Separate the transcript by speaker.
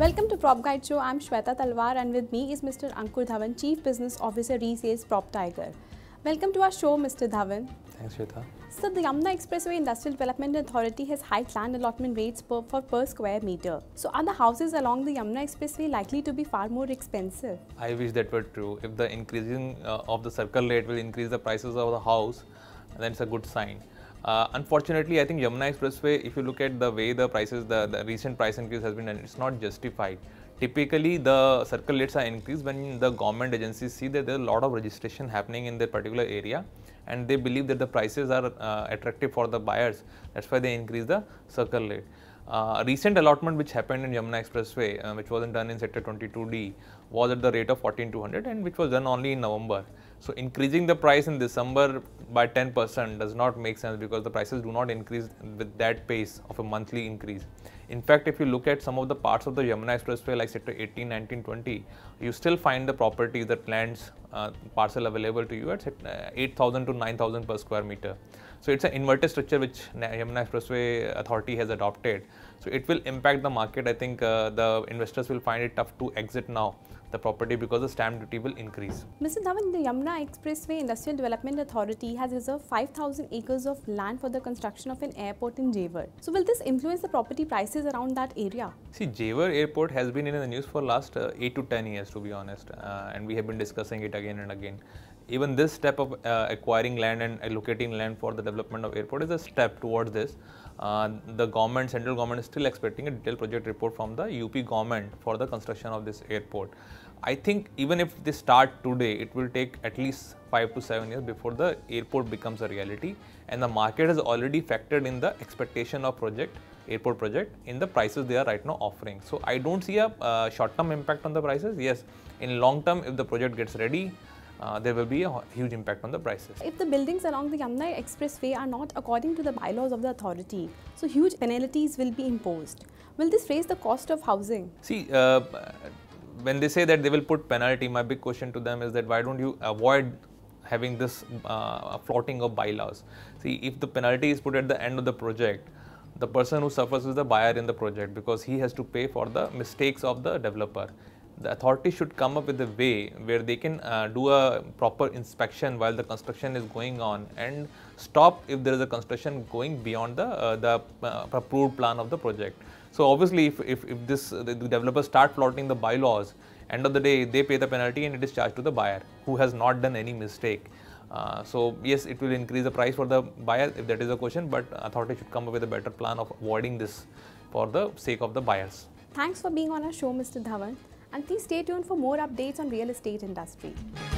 Speaker 1: Welcome to Prop Guide Show. I'm Shweta Talwar and with me is Mr. Ankur Dhawan, Chief Business Officer Resales Prop Tiger. Welcome to our show, Mr. Dhawan. Thanks, Shweta. So, the Yamuna Expressway Industrial Development Authority has high land allotment rates per, for per square meter. So, are the houses along the Yamuna Expressway likely to be far more expensive?
Speaker 2: I wish that were true. If the increasing uh, of the circle rate will increase the prices of the house, then it's a good sign. Uh, unfortunately, I think Yamuna Expressway, if you look at the way the prices, the, the recent price increase has been, it's not justified. Typically, the circle rates are increased when the government agencies see that there are a lot of registration happening in their particular area and they believe that the prices are uh, attractive for the buyers. That's why they increase the circle rate. Uh, recent allotment which happened in Yamuna Expressway, uh, which wasn't done in sector 22D, was at the rate of 14200 and which was done only in November. So increasing the price in December by 10% does not make sense because the prices do not increase with that pace of a monthly increase. In fact, if you look at some of the parts of the Yamuna Expressway like sector 18, 19, 20, you still find the property, the lands uh, parcel available to you at uh, 8,000 to 9,000 per square meter. So it's an inverted structure which Yamuna Expressway Authority has adopted. So it will impact the market. I think uh, the investors will find it tough to exit now the property because the stamp duty will increase.
Speaker 1: Mr. Dhawan, the Yamuna Expressway Industrial Development Authority has reserved 5,000 acres of land for the construction of an airport in Jewar. So will this influence the property prices around that area?
Speaker 2: See, Jewar Airport has been in the news for last uh, 8 to 10 years to be honest uh, and we have been discussing it again and again even this step of uh, acquiring land and allocating land for the development of airport is a step towards this. Uh, the government, central government is still expecting a detailed project report from the UP government for the construction of this airport. I think even if they start today, it will take at least 5 to 7 years before the airport becomes a reality and the market has already factored in the expectation of project airport project in the prices they are right now offering. So I don't see a uh, short term impact on the prices. Yes, in long term if the project gets ready, uh, there will be a huge impact on the prices. If
Speaker 1: the buildings along the Yamuna Expressway are not according to the bylaws of the authority, so huge penalties will be imposed. Will this raise the cost of housing?
Speaker 2: See, uh, when they say that they will put penalty, my big question to them is that why don't you avoid having this uh, floating of bylaws? See, if the penalty is put at the end of the project, the person who suffers is the buyer in the project because he has to pay for the mistakes of the developer the authorities should come up with a way where they can uh, do a proper inspection while the construction is going on and stop if there is a construction going beyond the, uh, the uh, approved plan of the project. So obviously if, if, if this the developers start flouting the bylaws, end of the day they pay the penalty and it is charged to the buyer who has not done any mistake. Uh, so yes, it will increase the price for the buyer if that is a question, but authorities should come up with a better plan of avoiding this for the sake of the buyers.
Speaker 1: Thanks for being on our show, Mr. Dhawan and please stay tuned for more updates on real estate industry.